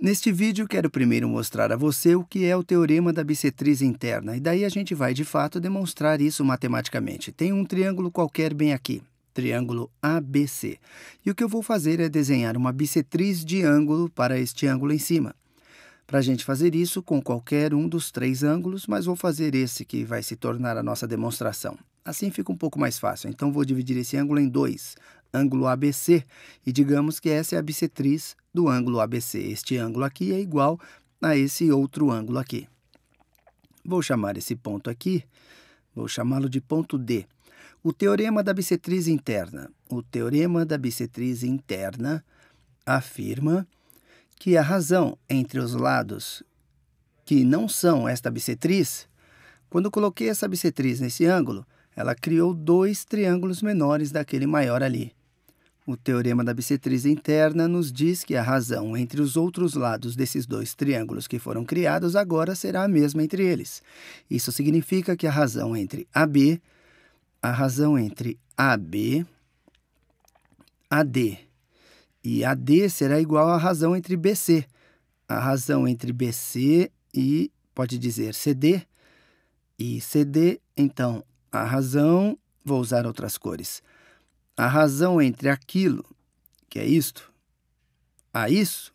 Neste vídeo, quero primeiro mostrar a você o que é o teorema da bissetriz interna, e daí a gente vai, de fato, demonstrar isso matematicamente. Tem um triângulo qualquer bem aqui, triângulo ABC, e o que eu vou fazer é desenhar uma bissetriz de ângulo para este ângulo em cima. Para a gente fazer isso com qualquer um dos três ângulos, mas vou fazer esse que vai se tornar a nossa demonstração. Assim fica um pouco mais fácil, então vou dividir esse ângulo em dois, ângulo ABC, e digamos que essa é a bissetriz do ângulo ABC. Este ângulo aqui é igual a esse outro ângulo aqui. Vou chamar esse ponto aqui, vou chamá-lo de ponto D. O teorema da bissetriz interna. O teorema da bissetriz interna afirma que a razão entre os lados que não são esta bissetriz, quando coloquei essa bissetriz nesse ângulo, ela criou dois triângulos menores daquele maior ali. O teorema da bissetriz interna nos diz que a razão entre os outros lados desses dois triângulos que foram criados agora será a mesma entre eles. Isso significa que a razão entre AB, a razão entre AB, AD e AD será igual à razão entre BC. A razão entre BC e, pode dizer, CD e CD, então a razão, vou usar outras cores a razão entre aquilo, que é isto, a isso,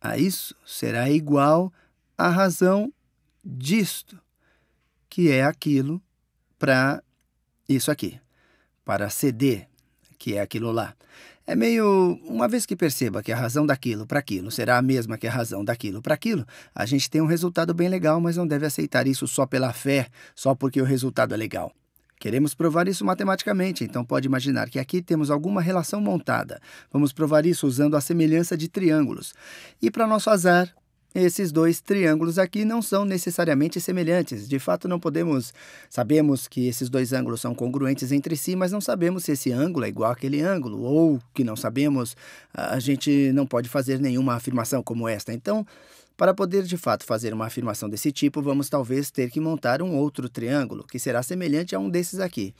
a isso será igual à razão disto, que é aquilo, para isso aqui, para ceder, que é aquilo lá. É meio. Uma vez que perceba que a razão daquilo para aquilo será a mesma que a razão daquilo para aquilo, a gente tem um resultado bem legal, mas não deve aceitar isso só pela fé, só porque o resultado é legal. Queremos provar isso matematicamente, então pode imaginar que aqui temos alguma relação montada. Vamos provar isso usando a semelhança de triângulos. E para nosso azar, esses dois triângulos aqui não são necessariamente semelhantes. De fato, não podemos. Sabemos que esses dois ângulos são congruentes entre si, mas não sabemos se esse ângulo é igual àquele ângulo, ou que não sabemos, a gente não pode fazer nenhuma afirmação como esta. Então, para poder de fato fazer uma afirmação desse tipo, vamos talvez ter que montar um outro triângulo, que será semelhante a um desses aqui.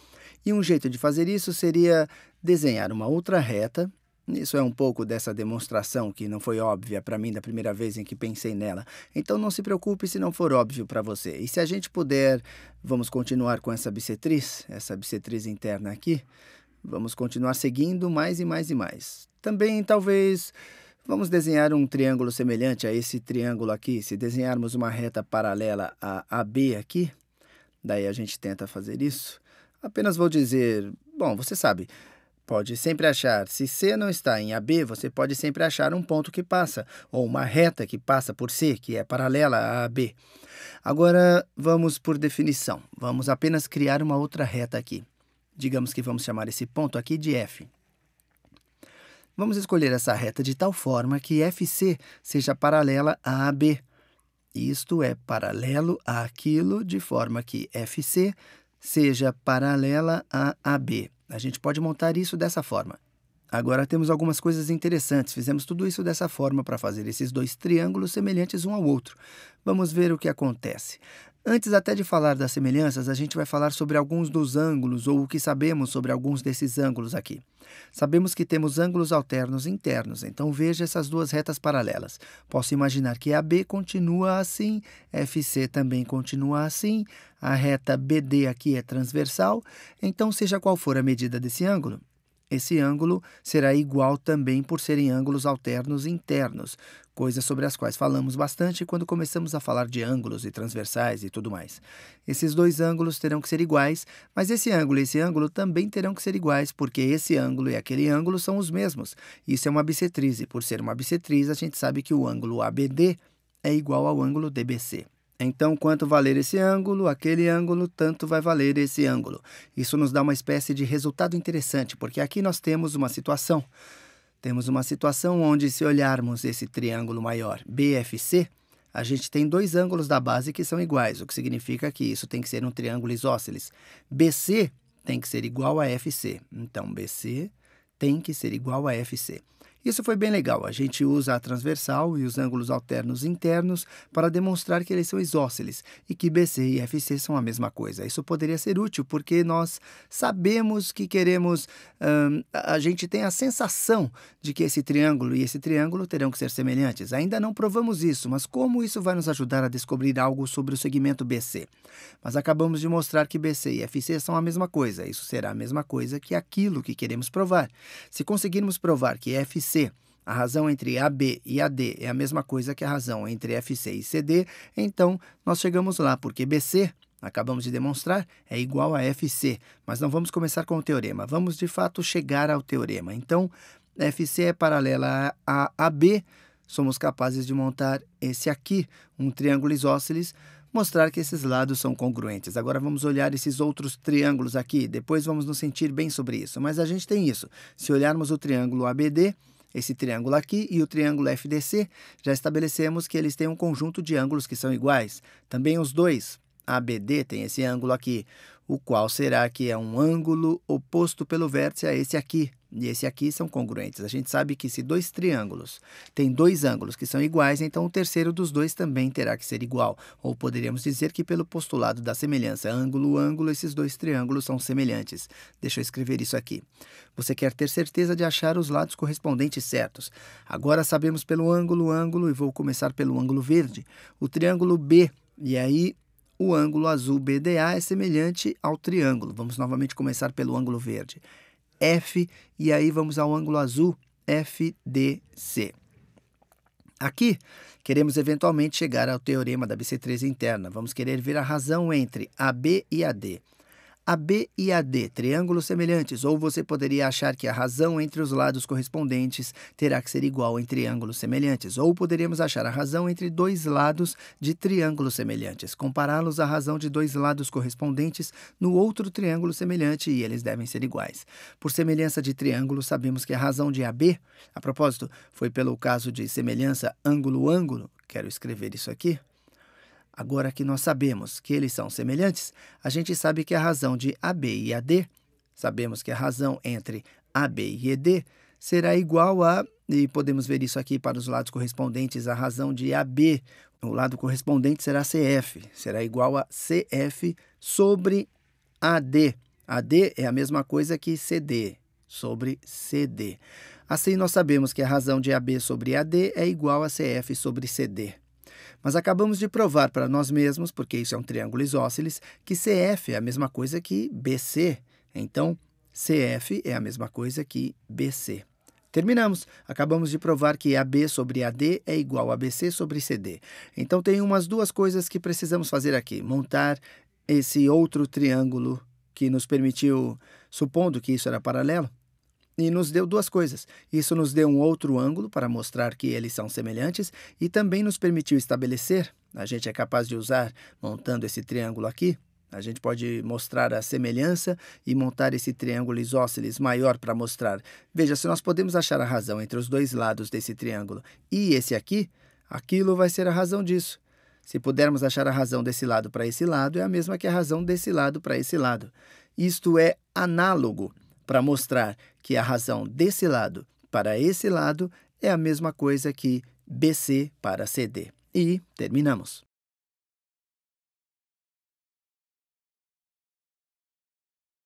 E um jeito de fazer isso seria desenhar uma outra reta. Isso é um pouco dessa demonstração que não foi óbvia para mim da primeira vez em que pensei nela. Então não se preocupe se não for óbvio para você. E se a gente puder, vamos continuar com essa bissetriz, essa bissetriz interna aqui. Vamos continuar seguindo mais e mais e mais. Também talvez Vamos desenhar um triângulo semelhante a esse triângulo aqui. Se desenharmos uma reta paralela a AB aqui, daí a gente tenta fazer isso. Apenas vou dizer, bom, você sabe, pode sempre achar, se C não está em AB, você pode sempre achar um ponto que passa, ou uma reta que passa por C, que é paralela a AB. Agora, vamos por definição. Vamos apenas criar uma outra reta aqui. Digamos que vamos chamar esse ponto aqui de F. Vamos escolher essa reta de tal forma que FC seja paralela a AB. Isto é paralelo àquilo, de forma que FC seja paralela a AB. A gente pode montar isso dessa forma. Agora temos algumas coisas interessantes. Fizemos tudo isso dessa forma para fazer esses dois triângulos semelhantes um ao outro. Vamos ver o que acontece. Antes até de falar das semelhanças, a gente vai falar sobre alguns dos ângulos ou o que sabemos sobre alguns desses ângulos aqui. Sabemos que temos ângulos alternos internos, então veja essas duas retas paralelas. Posso imaginar que AB continua assim, FC também continua assim, a reta BD aqui é transversal, então seja qual for a medida desse ângulo, esse ângulo será igual também por serem ângulos alternos internos, coisas sobre as quais falamos bastante quando começamos a falar de ângulos e transversais e tudo mais. Esses dois ângulos terão que ser iguais, mas esse ângulo e esse ângulo também terão que ser iguais, porque esse ângulo e aquele ângulo são os mesmos. Isso é uma bissetriz, e por ser uma bissetriz, a gente sabe que o ângulo ABD é igual ao ângulo DBC. Então, quanto valer esse ângulo, aquele ângulo, tanto vai valer esse ângulo. Isso nos dá uma espécie de resultado interessante, porque aqui nós temos uma situação. Temos uma situação onde, se olharmos esse triângulo maior BFC, a gente tem dois ângulos da base que são iguais, o que significa que isso tem que ser um triângulo isósceles. BC tem que ser igual a FC. Então, BC tem que ser igual a FC. Isso foi bem legal. A gente usa a transversal e os ângulos alternos internos para demonstrar que eles são isósceles e que BC e FC são a mesma coisa. Isso poderia ser útil porque nós sabemos que queremos. Hum, a gente tem a sensação de que esse triângulo e esse triângulo terão que ser semelhantes. Ainda não provamos isso, mas como isso vai nos ajudar a descobrir algo sobre o segmento BC? Mas acabamos de mostrar que BC e FC são a mesma coisa. Isso será a mesma coisa que aquilo que queremos provar. Se conseguirmos provar que FC C. A razão entre AB e AD é a mesma coisa que a razão entre FC e CD, então nós chegamos lá, porque BC, acabamos de demonstrar, é igual a FC. Mas não vamos começar com o teorema, vamos de fato chegar ao teorema. Então, FC é paralela a AB, somos capazes de montar esse aqui, um triângulo isósceles, mostrar que esses lados são congruentes. Agora vamos olhar esses outros triângulos aqui, depois vamos nos sentir bem sobre isso. Mas a gente tem isso. Se olharmos o triângulo ABD, esse triângulo aqui e o triângulo FDC, já estabelecemos que eles têm um conjunto de ângulos que são iguais. Também os dois ABD tem esse ângulo aqui, o qual será que é um ângulo oposto pelo vértice a esse aqui. E esse aqui são congruentes. A gente sabe que se dois triângulos têm dois ângulos que são iguais, então o terceiro dos dois também terá que ser igual. Ou poderíamos dizer que, pelo postulado da semelhança ângulo-ângulo, esses dois triângulos são semelhantes. Deixa eu escrever isso aqui. Você quer ter certeza de achar os lados correspondentes certos. Agora sabemos pelo ângulo-ângulo e vou começar pelo ângulo verde. O triângulo B. E aí, o ângulo azul BDA é semelhante ao triângulo. Vamos novamente começar pelo ângulo verde F e aí vamos ao ângulo azul FDC. Aqui, queremos eventualmente chegar ao teorema da BC3 interna. Vamos querer ver a razão entre AB e AD. A B e a D, triângulos semelhantes, ou você poderia achar que a razão entre os lados correspondentes terá que ser igual em triângulos semelhantes, ou poderíamos achar a razão entre dois lados de triângulos semelhantes, compará-los à razão de dois lados correspondentes no outro triângulo semelhante e eles devem ser iguais. Por semelhança de triângulo, sabemos que a razão de AB, a propósito, foi pelo caso de semelhança ângulo-ângulo, quero escrever isso aqui, Agora que nós sabemos que eles são semelhantes, a gente sabe que a razão de AB e AD, sabemos que a razão entre AB e ED será igual a, e podemos ver isso aqui para os lados correspondentes, a razão de AB, o lado correspondente será CF, será igual a CF sobre AD. AD é a mesma coisa que CD sobre CD. Assim, nós sabemos que a razão de AB sobre AD é igual a CF sobre CD. Mas acabamos de provar para nós mesmos, porque isso é um triângulo isósceles, que CF é a mesma coisa que BC. Então, CF é a mesma coisa que BC. Terminamos. Acabamos de provar que AB sobre AD é igual a BC sobre CD. Então, tem umas duas coisas que precisamos fazer aqui. Montar esse outro triângulo que nos permitiu, supondo que isso era paralelo, e nos deu duas coisas. Isso nos deu um outro ângulo para mostrar que eles são semelhantes e também nos permitiu estabelecer, a gente é capaz de usar montando esse triângulo aqui, a gente pode mostrar a semelhança e montar esse triângulo isósceles maior para mostrar. Veja, se nós podemos achar a razão entre os dois lados desse triângulo e esse aqui, aquilo vai ser a razão disso. Se pudermos achar a razão desse lado para esse lado, é a mesma que a razão desse lado para esse lado. Isto é análogo para mostrar que a razão desse lado para esse lado é a mesma coisa que BC para CD. E terminamos.